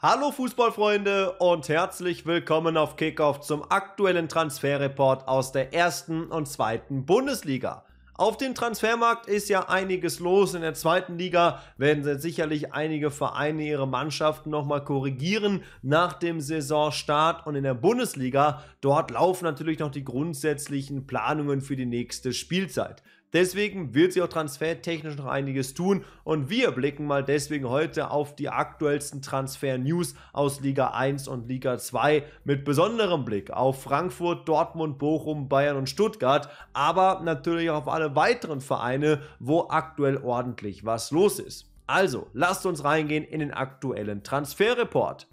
Hallo Fußballfreunde und herzlich willkommen auf Kickoff zum aktuellen Transferreport aus der ersten und zweiten Bundesliga. Auf dem Transfermarkt ist ja einiges los. In der zweiten Liga werden sicherlich einige Vereine ihre Mannschaften nochmal korrigieren nach dem Saisonstart. Und in der Bundesliga, dort laufen natürlich noch die grundsätzlichen Planungen für die nächste Spielzeit. Deswegen wird sie auch transfertechnisch noch einiges tun und wir blicken mal deswegen heute auf die aktuellsten Transfer-News aus Liga 1 und Liga 2 mit besonderem Blick auf Frankfurt, Dortmund, Bochum, Bayern und Stuttgart, aber natürlich auch auf alle weiteren Vereine, wo aktuell ordentlich was los ist. Also, lasst uns reingehen in den aktuellen Transferreport.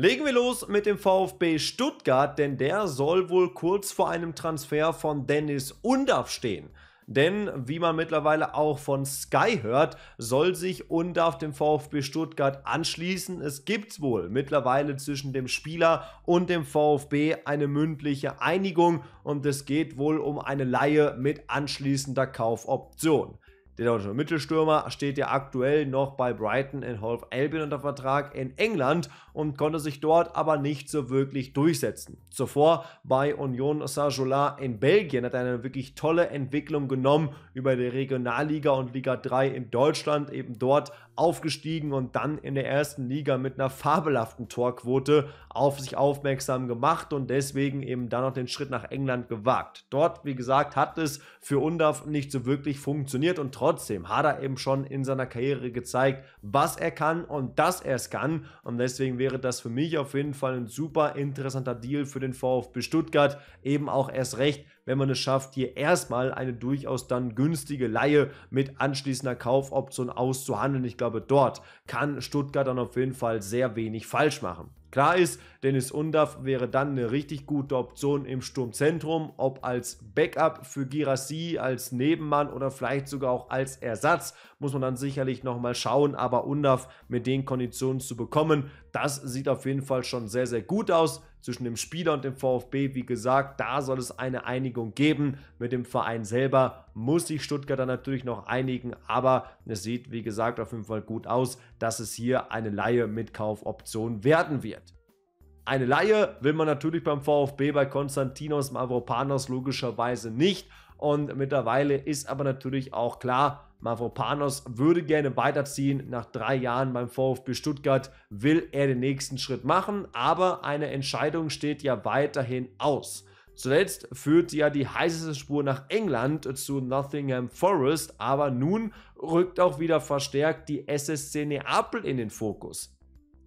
Legen wir los mit dem VfB Stuttgart, denn der soll wohl kurz vor einem Transfer von Dennis Undav stehen. Denn wie man mittlerweile auch von Sky hört, soll sich Undav dem VfB Stuttgart anschließen. Es gibt wohl mittlerweile zwischen dem Spieler und dem VfB eine mündliche Einigung und es geht wohl um eine Laie mit anschließender Kaufoption der deutsche Mittelstürmer steht ja aktuell noch bei Brighton in Half Albion unter Vertrag in England und konnte sich dort aber nicht so wirklich durchsetzen. Zuvor bei Union Saint-Jola in Belgien hat er eine wirklich tolle Entwicklung genommen über die Regionalliga und Liga 3 in Deutschland, eben dort aufgestiegen und dann in der ersten Liga mit einer fabelhaften Torquote auf sich aufmerksam gemacht und deswegen eben dann noch den Schritt nach England gewagt. Dort, wie gesagt, hat es für UNDAF nicht so wirklich funktioniert und trotzdem trotzdem hat er eben schon in seiner Karriere gezeigt, was er kann und dass er es kann. Und deswegen wäre das für mich auf jeden Fall ein super interessanter Deal für den VfB Stuttgart. Eben auch erst recht, wenn man es schafft, hier erstmal eine durchaus dann günstige Laie mit anschließender Kaufoption auszuhandeln. Ich glaube, dort kann Stuttgart dann auf jeden Fall sehr wenig falsch machen. Klar ist, Dennis Undav wäre dann eine richtig gute Option im Sturmzentrum, ob als Backup für Girassi, als Nebenmann oder vielleicht sogar auch als Ersatz, muss man dann sicherlich nochmal schauen, aber Undav mit den Konditionen zu bekommen, das sieht auf jeden Fall schon sehr, sehr gut aus zwischen dem Spieler und dem VfB. Wie gesagt, da soll es eine Einigung geben. Mit dem Verein selber muss sich Stuttgart dann natürlich noch einigen, aber es sieht, wie gesagt, auf jeden Fall gut aus, dass es hier eine Laie mit Kaufoption werden wird. Eine Laie will man natürlich beim VfB bei Konstantinos Mavropanos logischerweise nicht. Und mittlerweile ist aber natürlich auch klar, Mavropanos würde gerne weiterziehen. Nach drei Jahren beim VfB Stuttgart will er den nächsten Schritt machen, aber eine Entscheidung steht ja weiterhin aus. Zuletzt führt ja die heißeste Spur nach England zu Nottingham Forest, aber nun rückt auch wieder verstärkt die SSC Neapel in den Fokus.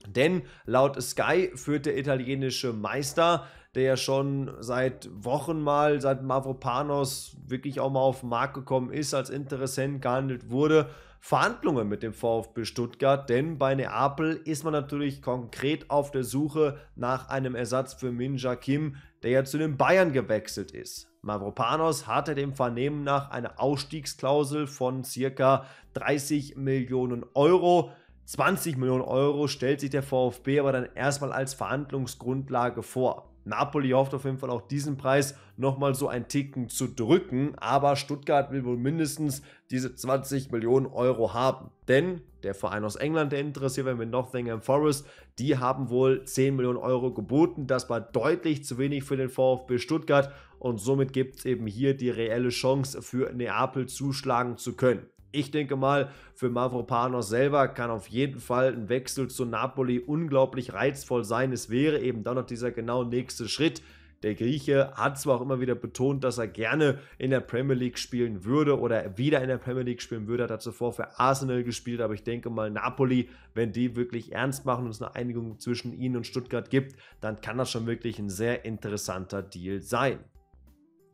Denn laut Sky führt der italienische Meister der ja schon seit Wochen mal, seit Mavropanos wirklich auch mal auf den Markt gekommen ist, als Interessent gehandelt wurde. Verhandlungen mit dem VfB Stuttgart, denn bei Neapel ist man natürlich konkret auf der Suche nach einem Ersatz für Minja Kim, der ja zu den Bayern gewechselt ist. Mavropanos hatte dem Vernehmen nach eine Ausstiegsklausel von circa 30 Millionen Euro. 20 Millionen Euro stellt sich der VfB aber dann erstmal als Verhandlungsgrundlage vor. Napoli hofft auf jeden Fall auch diesen Preis nochmal so ein Ticken zu drücken, aber Stuttgart will wohl mindestens diese 20 Millionen Euro haben. Denn der Verein aus England, der interessiert wenn wir Nottingham Forest, die haben wohl 10 Millionen Euro geboten. Das war deutlich zu wenig für den VfB Stuttgart und somit gibt es eben hier die reelle Chance für Neapel zuschlagen zu können ich denke mal, für Mavropanos selber kann auf jeden Fall ein Wechsel zu Napoli unglaublich reizvoll sein. Es wäre eben dann noch dieser genau nächste Schritt. Der Grieche hat zwar auch immer wieder betont, dass er gerne in der Premier League spielen würde oder wieder in der Premier League spielen würde, hat er zuvor für Arsenal gespielt, aber ich denke mal, Napoli, wenn die wirklich ernst machen und es eine Einigung zwischen ihnen und Stuttgart gibt, dann kann das schon wirklich ein sehr interessanter Deal sein.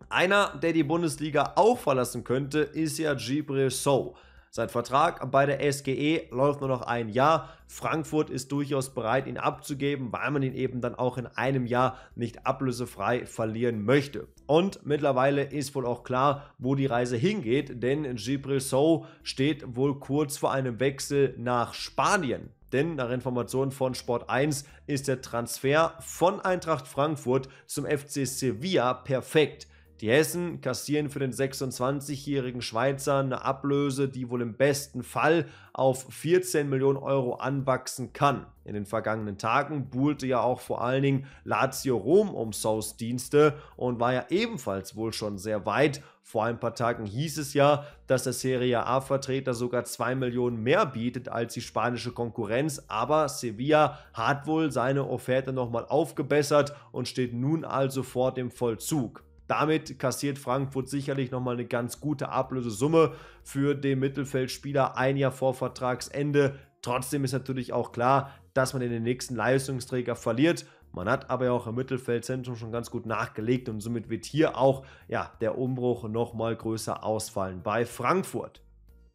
Einer, der die Bundesliga auch verlassen könnte, ist ja Gibril Sow. Sein Vertrag bei der SGE läuft nur noch ein Jahr. Frankfurt ist durchaus bereit, ihn abzugeben, weil man ihn eben dann auch in einem Jahr nicht ablösefrei verlieren möchte. Und mittlerweile ist wohl auch klar, wo die Reise hingeht, denn Gibril Sow steht wohl kurz vor einem Wechsel nach Spanien. Denn nach Informationen von Sport 1 ist der Transfer von Eintracht Frankfurt zum FC Sevilla perfekt. Die Hessen kassieren für den 26-jährigen Schweizer eine Ablöse, die wohl im besten Fall auf 14 Millionen Euro anwachsen kann. In den vergangenen Tagen buhlte ja auch vor allen Dingen Lazio Rom um Sous Dienste und war ja ebenfalls wohl schon sehr weit. Vor ein paar Tagen hieß es ja, dass der Serie A-Vertreter sogar 2 Millionen mehr bietet als die spanische Konkurrenz, aber Sevilla hat wohl seine Offerte nochmal aufgebessert und steht nun also vor dem Vollzug. Damit kassiert Frankfurt sicherlich nochmal eine ganz gute Ablösesumme für den Mittelfeldspieler ein Jahr vor Vertragsende. Trotzdem ist natürlich auch klar, dass man in den nächsten Leistungsträger verliert. Man hat aber ja auch im Mittelfeldzentrum schon ganz gut nachgelegt und somit wird hier auch ja, der Umbruch nochmal größer ausfallen bei Frankfurt.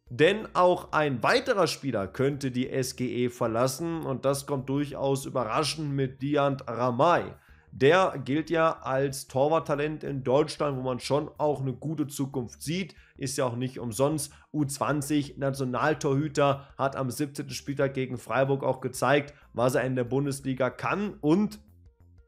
Denn auch ein weiterer Spieler könnte die SGE verlassen und das kommt durchaus überraschend mit Diant Ramay der gilt ja als Torwarttalent in Deutschland, wo man schon auch eine gute Zukunft sieht. Ist ja auch nicht umsonst. U20 Nationaltorhüter hat am 17. Spieltag gegen Freiburg auch gezeigt, was er in der Bundesliga kann. Und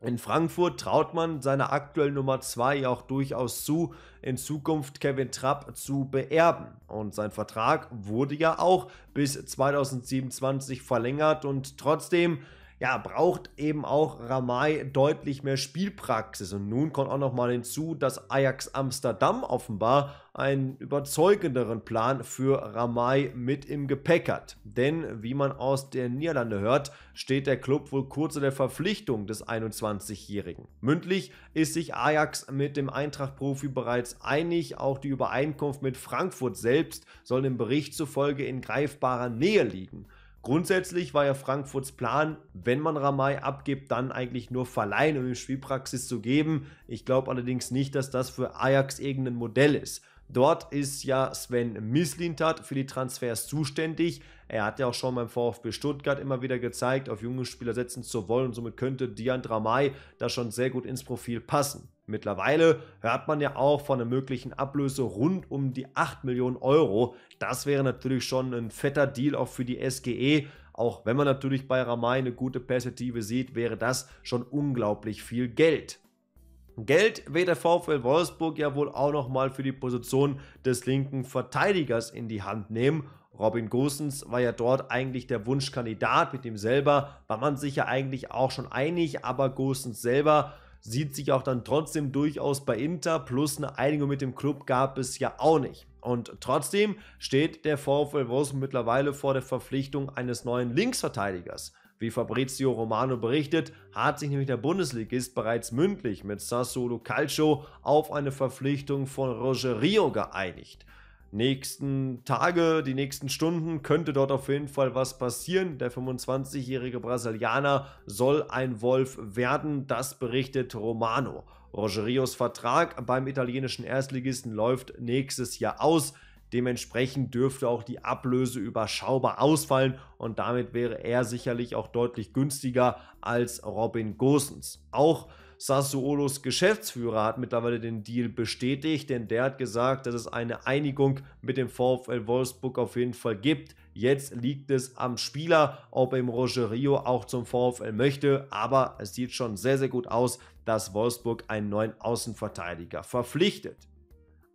in Frankfurt traut man seiner aktuellen Nummer 2 auch durchaus zu, in Zukunft Kevin Trapp zu beerben. Und sein Vertrag wurde ja auch bis 2027 verlängert und trotzdem ja, braucht eben auch Ramay deutlich mehr Spielpraxis. Und nun kommt auch nochmal hinzu, dass Ajax Amsterdam offenbar einen überzeugenderen Plan für Ramay mit im Gepäck hat. Denn wie man aus der Niederlande hört, steht der Club wohl kurz in der Verpflichtung des 21-Jährigen. Mündlich ist sich Ajax mit dem Eintracht-Profi bereits einig. Auch die Übereinkunft mit Frankfurt selbst soll dem Bericht zufolge in greifbarer Nähe liegen. Grundsätzlich war ja Frankfurts Plan, wenn man Ramay abgibt, dann eigentlich nur verleihen, um ihm Spielpraxis zu geben. Ich glaube allerdings nicht, dass das für Ajax irgendein Modell ist. Dort ist ja Sven Mislintat für die Transfers zuständig. Er hat ja auch schon beim VfB Stuttgart immer wieder gezeigt, auf junge Spieler setzen zu wollen und somit könnte Dian Dramay da schon sehr gut ins Profil passen. Mittlerweile hört man ja auch von einer möglichen Ablöse rund um die 8 Millionen Euro. Das wäre natürlich schon ein fetter Deal auch für die SGE. Auch wenn man natürlich bei Ramay eine gute Perspektive sieht, wäre das schon unglaublich viel Geld. Geld wird der VfL Wolfsburg ja wohl auch nochmal für die Position des linken Verteidigers in die Hand nehmen. Robin Gosens war ja dort eigentlich der Wunschkandidat, mit dem selber war man sich ja eigentlich auch schon einig, aber Gosens selber sieht sich auch dann trotzdem durchaus bei Inter. Plus eine Einigung mit dem Club gab es ja auch nicht. Und trotzdem steht der VfL Wolfsburg mittlerweile vor der Verpflichtung eines neuen Linksverteidigers. Wie Fabrizio Romano berichtet, hat sich nämlich der Bundesligist bereits mündlich mit Sassuolo Calcio auf eine Verpflichtung von Rogerio geeinigt nächsten Tage, die nächsten Stunden könnte dort auf jeden Fall was passieren. Der 25-jährige Brasilianer soll ein Wolf werden, das berichtet Romano. Rogerios Vertrag beim italienischen Erstligisten läuft nächstes Jahr aus. Dementsprechend dürfte auch die Ablöse überschaubar ausfallen und damit wäre er sicherlich auch deutlich günstiger als Robin Gosens. Auch Sassuolos Geschäftsführer hat mittlerweile den Deal bestätigt, denn der hat gesagt, dass es eine Einigung mit dem VfL Wolfsburg auf jeden Fall gibt. Jetzt liegt es am Spieler, ob er im Rogerio auch zum VfL möchte, aber es sieht schon sehr, sehr gut aus, dass Wolfsburg einen neuen Außenverteidiger verpflichtet.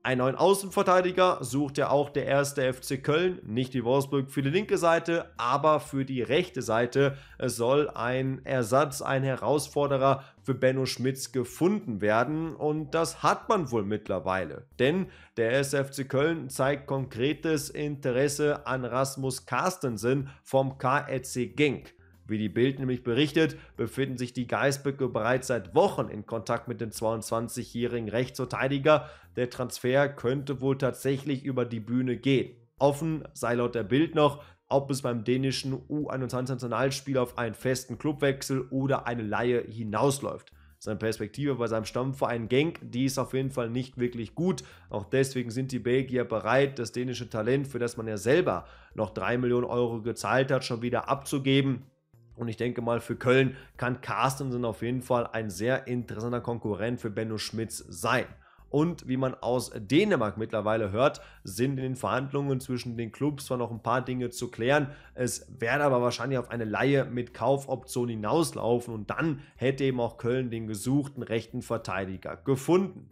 Einen neuen Außenverteidiger sucht ja auch der erste FC Köln, nicht die Wolfsburg für die linke Seite, aber für die rechte Seite. Es soll ein Ersatz, ein Herausforderer für Benno Schmitz gefunden werden und das hat man wohl mittlerweile, denn der SFC Köln zeigt konkretes Interesse an Rasmus Carstensen vom KRC Genk. Wie die Bild nämlich berichtet, befinden sich die Geisböcke bereits seit Wochen in Kontakt mit dem 22-jährigen Rechtsverteidiger. Der Transfer könnte wohl tatsächlich über die Bühne gehen. Offen sei laut der Bild noch, ob es beim dänischen u 21 nationalspiel auf einen festen Clubwechsel oder eine Laie hinausläuft. Seine Perspektive bei seinem Stammverein Genk, die ist auf jeden Fall nicht wirklich gut. Auch deswegen sind die Belgier bereit, das dänische Talent, für das man ja selber noch 3 Millionen Euro gezahlt hat, schon wieder abzugeben. Und ich denke mal, für Köln kann Carstensen auf jeden Fall ein sehr interessanter Konkurrent für Benno Schmitz sein. Und wie man aus Dänemark mittlerweile hört, sind in den Verhandlungen zwischen den Clubs zwar noch ein paar Dinge zu klären, es werde aber wahrscheinlich auf eine Laie mit Kaufoption hinauslaufen und dann hätte eben auch Köln den gesuchten rechten Verteidiger gefunden.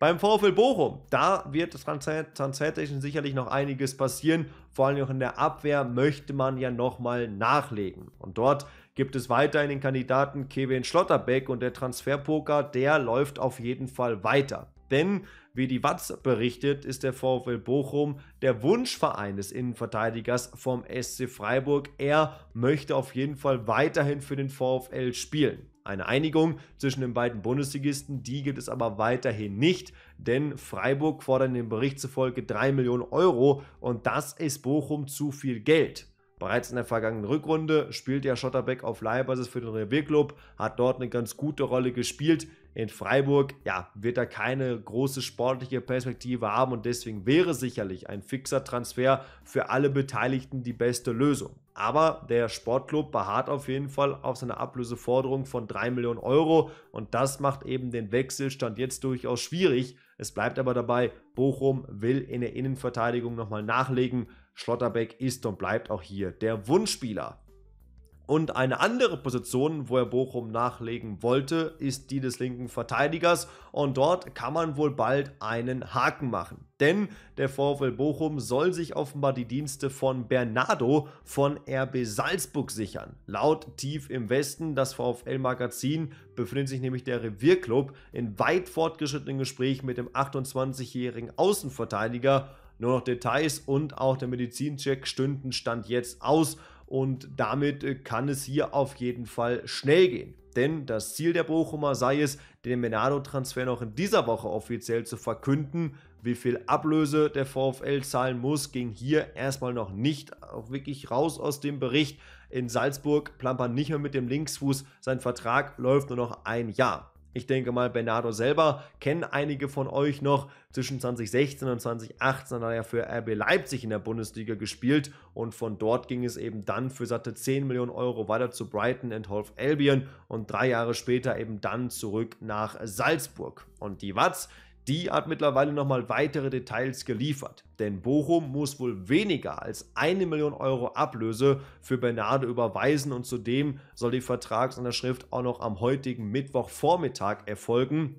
Beim VfL Bochum, da wird transfertechnisch sicherlich noch einiges passieren. Vor allem auch in der Abwehr möchte man ja nochmal nachlegen. Und dort gibt es weiterhin den Kandidaten Kevin Schlotterbeck und der Transferpoker, der läuft auf jeden Fall weiter. Denn, wie die Watz berichtet, ist der VfL Bochum der Wunschverein des Innenverteidigers vom SC Freiburg. Er möchte auf jeden Fall weiterhin für den VfL spielen. Eine Einigung zwischen den beiden Bundesligisten, die gibt es aber weiterhin nicht, denn Freiburg fordern dem Bericht zufolge 3 Millionen Euro und das ist Bochum zu viel Geld. Bereits in der vergangenen Rückrunde spielt ja Schotterbeck auf Leihbasis für den Revierclub, hat dort eine ganz gute Rolle gespielt. In Freiburg ja, wird er keine große sportliche Perspektive haben und deswegen wäre sicherlich ein fixer Transfer für alle Beteiligten die beste Lösung. Aber der Sportclub beharrt auf jeden Fall auf seine Ablöseforderung von 3 Millionen Euro und das macht eben den Wechselstand jetzt durchaus schwierig. Es bleibt aber dabei, Bochum will in der Innenverteidigung nochmal nachlegen. Schlotterbeck ist und bleibt auch hier der Wunschspieler. Und eine andere Position, wo er Bochum nachlegen wollte, ist die des linken Verteidigers. Und dort kann man wohl bald einen Haken machen. Denn der VfL Bochum soll sich offenbar die Dienste von Bernardo von RB Salzburg sichern. Laut Tief im Westen, das VfL-Magazin, befindet sich nämlich der Revierclub in weit fortgeschrittenen Gespräch mit dem 28-jährigen Außenverteidiger. Nur noch Details und auch der Medizincheck stünden Stand jetzt aus und damit äh, kann es hier auf jeden Fall schnell gehen. Denn das Ziel der Bochumer sei es, den Menado-Transfer noch in dieser Woche offiziell zu verkünden. Wie viel Ablöse der VfL zahlen muss, ging hier erstmal noch nicht auch wirklich raus aus dem Bericht. In Salzburg plampert nicht mehr mit dem Linksfuß, sein Vertrag läuft nur noch ein Jahr. Ich denke mal, Bernardo selber kennen einige von euch noch zwischen 2016 und 2018 hat er ja für RB Leipzig in der Bundesliga gespielt und von dort ging es eben dann für satte 10 Millionen Euro weiter zu Brighton and Hove Albion und drei Jahre später eben dann zurück nach Salzburg. Und die Watz, die hat mittlerweile nochmal weitere Details geliefert, denn Bochum muss wohl weniger als eine Million Euro Ablöse für Bernardo überweisen und zudem soll die Vertragsunterschrift auch noch am heutigen Mittwochvormittag erfolgen.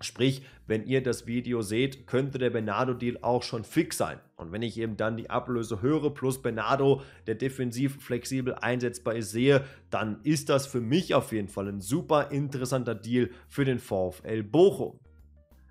Sprich, wenn ihr das Video seht, könnte der Bernardo-Deal auch schon fix sein. Und wenn ich eben dann die Ablöse höre plus Bernardo, der defensiv flexibel einsetzbar ist, sehe, dann ist das für mich auf jeden Fall ein super interessanter Deal für den VfL Bochum.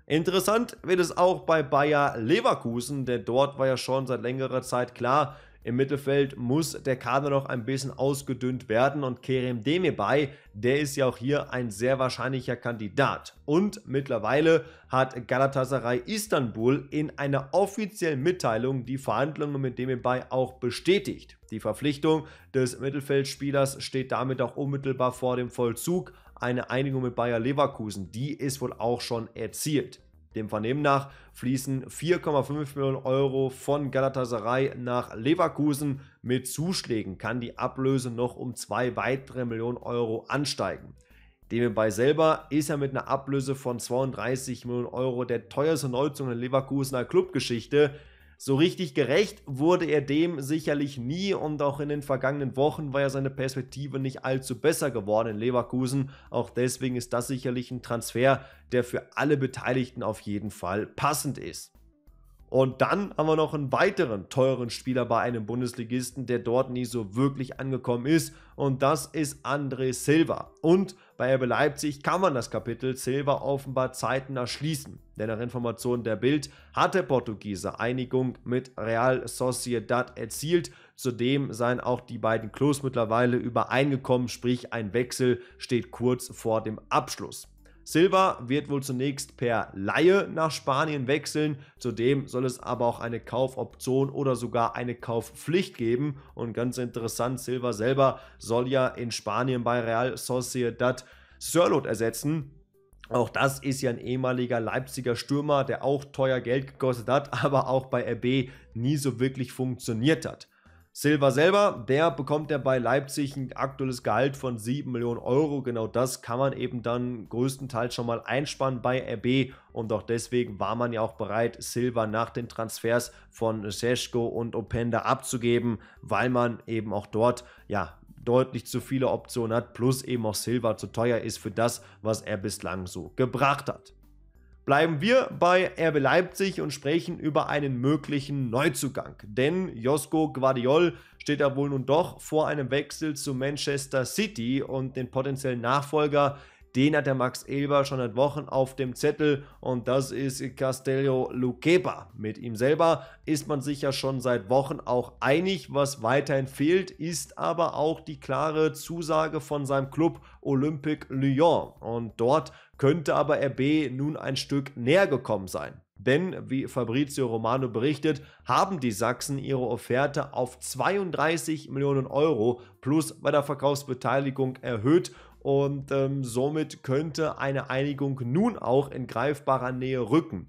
Interessant wird es auch bei Bayer Leverkusen, denn dort war ja schon seit längerer Zeit klar, im Mittelfeld muss der Kader noch ein bisschen ausgedünnt werden und Kerem Demirbay, der ist ja auch hier ein sehr wahrscheinlicher Kandidat. Und mittlerweile hat Galatasaray Istanbul in einer offiziellen Mitteilung die Verhandlungen mit Demirbay auch bestätigt. Die Verpflichtung des Mittelfeldspielers steht damit auch unmittelbar vor dem Vollzug eine Einigung mit Bayer Leverkusen. Die ist wohl auch schon erzielt. Dem Vernehmen nach fließen 4,5 Millionen Euro von Galatasaray nach Leverkusen. Mit Zuschlägen kann die Ablöse noch um zwei weitere Millionen Euro ansteigen. Demibay selber ist ja mit einer Ablöse von 32 Millionen Euro der teuerste Neuzugang der Leverkusener Clubgeschichte. So richtig gerecht wurde er dem sicherlich nie und auch in den vergangenen Wochen war ja seine Perspektive nicht allzu besser geworden in Leverkusen. Auch deswegen ist das sicherlich ein Transfer, der für alle Beteiligten auf jeden Fall passend ist. Und dann haben wir noch einen weiteren teuren Spieler bei einem Bundesligisten, der dort nie so wirklich angekommen ist. Und das ist André Silva. Und bei RB Leipzig kann man das Kapitel Silva offenbar zeitnah schließen, denn nach Informationen der Bild hat der Portugiese Einigung mit Real Sociedad erzielt. Zudem seien auch die beiden Clubs mittlerweile übereingekommen, sprich ein Wechsel steht kurz vor dem Abschluss. Silva wird wohl zunächst per Laie nach Spanien wechseln. Zudem soll es aber auch eine Kaufoption oder sogar eine Kaufpflicht geben. Und ganz interessant, Silva selber soll ja in Spanien bei Real Sociedad Sörlot ersetzen. Auch das ist ja ein ehemaliger Leipziger Stürmer, der auch teuer Geld gekostet hat, aber auch bei RB nie so wirklich funktioniert hat. Silva selber, der bekommt ja bei Leipzig ein aktuelles Gehalt von 7 Millionen Euro. Genau das kann man eben dann größtenteils schon mal einspannen bei RB. Und auch deswegen war man ja auch bereit, Silva nach den Transfers von Seschko und Openda abzugeben, weil man eben auch dort ja deutlich zu viele Optionen hat, plus eben auch Silva zu teuer ist für das, was er bislang so gebracht hat. Bleiben wir bei RB Leipzig und sprechen über einen möglichen Neuzugang. Denn Josko Guardiol steht ja wohl nun doch vor einem Wechsel zu Manchester City und den potenziellen Nachfolger den hat der Max Elber schon seit Wochen auf dem Zettel und das ist Castello Luqueba. Mit ihm selber ist man sich ja schon seit Wochen auch einig. Was weiterhin fehlt, ist aber auch die klare Zusage von seinem Club Olympique Lyon. Und dort könnte aber RB nun ein Stück näher gekommen sein. Denn, wie Fabrizio Romano berichtet, haben die Sachsen ihre Offerte auf 32 Millionen Euro plus bei der Verkaufsbeteiligung erhöht und ähm, somit könnte eine Einigung nun auch in greifbarer Nähe rücken.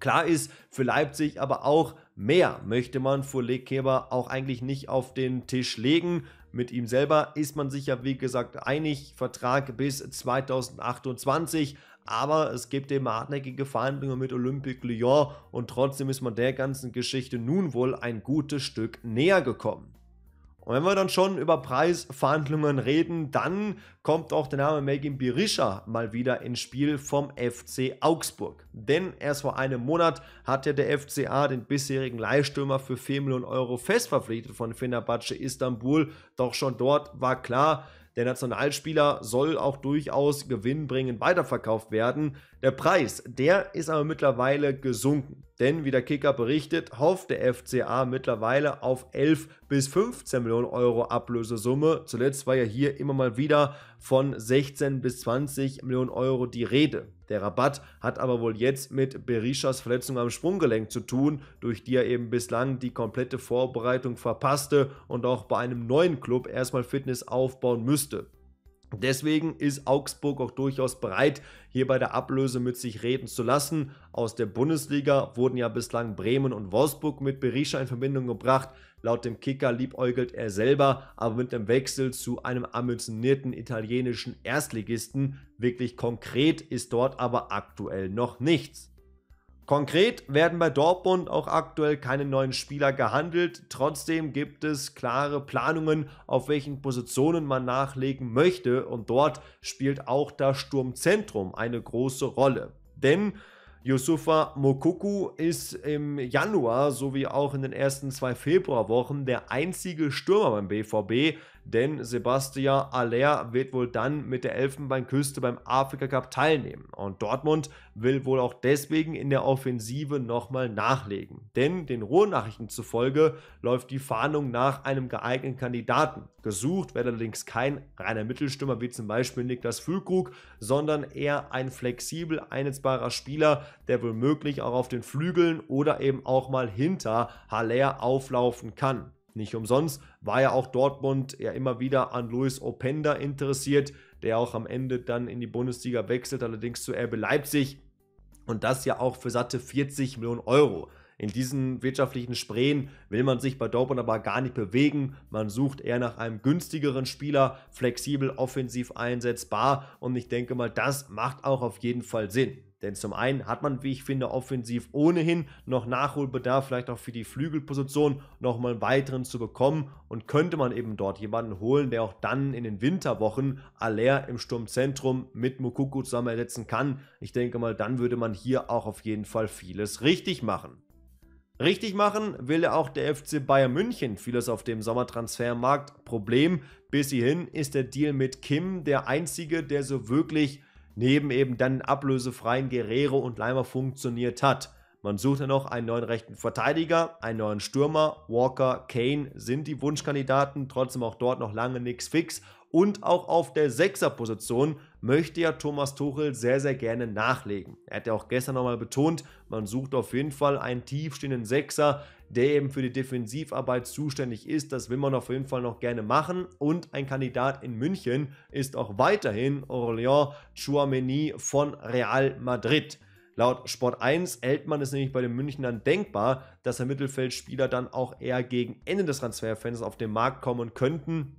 Klar ist, für Leipzig aber auch mehr möchte man vor Legkeber auch eigentlich nicht auf den Tisch legen. Mit ihm selber ist man sich ja, wie gesagt, einig. Vertrag bis 2028. Aber es gibt eben hartnäckige Verhandlungen mit Olympique Lyon und trotzdem ist man der ganzen Geschichte nun wohl ein gutes Stück näher gekommen. Und wenn wir dann schon über Preisverhandlungen reden, dann kommt auch der Name Megan Birisha mal wieder ins Spiel vom FC Augsburg. Denn erst vor einem Monat hat ja der FCA den bisherigen Leihstürmer für 4 Millionen Euro fest verpflichtet von Fenerbahce Istanbul. Doch schon dort war klar, der Nationalspieler soll auch durchaus gewinnbringend weiterverkauft werden. Der Preis, der ist aber mittlerweile gesunken. Denn, wie der Kicker berichtet, hofft der FCA mittlerweile auf 11 bis 15 Millionen Euro Ablösesumme. Zuletzt war ja hier immer mal wieder von 16 bis 20 Millionen Euro die Rede. Der Rabatt hat aber wohl jetzt mit Berishas Verletzung am Sprunggelenk zu tun, durch die er eben bislang die komplette Vorbereitung verpasste und auch bei einem neuen Club erstmal Fitness aufbauen müsste. Deswegen ist Augsburg auch durchaus bereit, hier bei der Ablöse mit sich reden zu lassen. Aus der Bundesliga wurden ja bislang Bremen und Wolfsburg mit Berisha in Verbindung gebracht. Laut dem Kicker liebäugelt er selber, aber mit dem Wechsel zu einem ambitionierten italienischen Erstligisten. Wirklich konkret ist dort aber aktuell noch nichts. Konkret werden bei Dortmund auch aktuell keine neuen Spieler gehandelt. Trotzdem gibt es klare Planungen, auf welchen Positionen man nachlegen möchte. Und dort spielt auch das Sturmzentrum eine große Rolle. Denn Yusufa Mokuku ist im Januar sowie auch in den ersten zwei Februarwochen der einzige Stürmer beim BVB, denn Sebastian Aller wird wohl dann mit der Elfenbeinküste beim Afrika Cup teilnehmen. Und Dortmund will wohl auch deswegen in der Offensive nochmal nachlegen. Denn den Ruhrnachrichten zufolge läuft die Fahndung nach einem geeigneten Kandidaten. Gesucht wird allerdings kein reiner Mittelstürmer wie zum Beispiel Niklas Füllkrug, sondern eher ein flexibel einsetzbarer Spieler, der womöglich auch auf den Flügeln oder eben auch mal hinter Haller auflaufen kann. Nicht umsonst war ja auch Dortmund ja immer wieder an Luis Openda interessiert, der auch am Ende dann in die Bundesliga wechselt, allerdings zu RB Leipzig. Und das ja auch für satte 40 Millionen Euro. In diesen wirtschaftlichen Spreen will man sich bei Dortmund aber gar nicht bewegen. Man sucht eher nach einem günstigeren Spieler, flexibel, offensiv einsetzbar. Und ich denke mal, das macht auch auf jeden Fall Sinn. Denn zum einen hat man, wie ich finde, offensiv ohnehin noch Nachholbedarf, vielleicht auch für die Flügelposition nochmal einen weiteren zu bekommen. Und könnte man eben dort jemanden holen, der auch dann in den Winterwochen Aller im Sturmzentrum mit Mukuku zusammen ersetzen kann. Ich denke mal, dann würde man hier auch auf jeden Fall vieles richtig machen. Richtig machen will ja auch der FC Bayern München vieles auf dem Sommertransfermarkt. Problem bis hierhin ist der Deal mit Kim der einzige, der so wirklich neben eben dann ablösefreien Guerrero und Leimer funktioniert hat. Man sucht ja noch einen neuen rechten Verteidiger, einen neuen Stürmer. Walker, Kane sind die Wunschkandidaten, trotzdem auch dort noch lange nichts fix und auch auf der Sechserposition möchte ja Thomas Tuchel sehr, sehr gerne nachlegen. Er hat ja auch gestern nochmal betont, man sucht auf jeden Fall einen tiefstehenden Sechser, der eben für die Defensivarbeit zuständig ist. Das will man auf jeden Fall noch gerne machen. Und ein Kandidat in München ist auch weiterhin Orléans Chouameni von Real Madrid. Laut Sport 1 hält man es nämlich bei den Münchnern denkbar, dass der Mittelfeldspieler dann auch eher gegen Ende des Transferfensters auf den Markt kommen könnten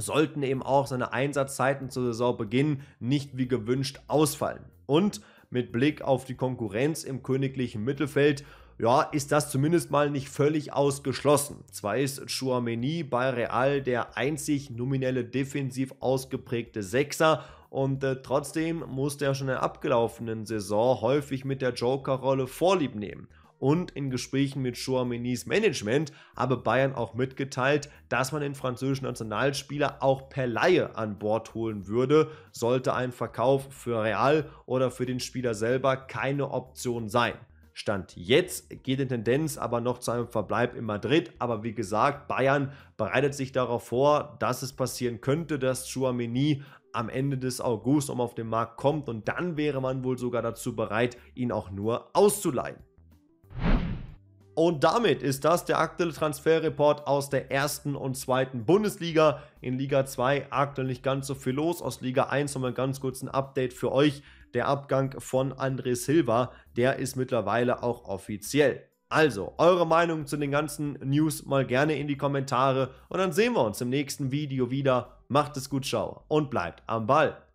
sollten eben auch seine Einsatzzeiten zur Saisonbeginn nicht wie gewünscht ausfallen. Und mit Blick auf die Konkurrenz im königlichen Mittelfeld ja, ist das zumindest mal nicht völlig ausgeschlossen. Zwar ist Chouameni bei Real der einzig nominelle defensiv ausgeprägte Sechser und äh, trotzdem musste er schon in der abgelaufenen Saison häufig mit der Joker-Rolle Vorlieb nehmen und in Gesprächen mit Chouameni's Management habe Bayern auch mitgeteilt, dass man den französischen Nationalspieler auch per Laie an Bord holen würde, sollte ein Verkauf für Real oder für den Spieler selber keine Option sein. Stand jetzt geht die Tendenz aber noch zu einem Verbleib in Madrid. Aber wie gesagt, Bayern bereitet sich darauf vor, dass es passieren könnte, dass Chouameni am Ende des August um auf den Markt kommt und dann wäre man wohl sogar dazu bereit, ihn auch nur auszuleihen. Und damit ist das der aktuelle Transferreport aus der ersten und zweiten Bundesliga. In Liga 2 aktuell nicht ganz so viel los. Aus Liga 1 haben wir ganz kurz ein Update für euch. Der Abgang von André Silva, der ist mittlerweile auch offiziell. Also, eure Meinung zu den ganzen News mal gerne in die Kommentare und dann sehen wir uns im nächsten Video wieder. Macht es gut, schau und bleibt am Ball.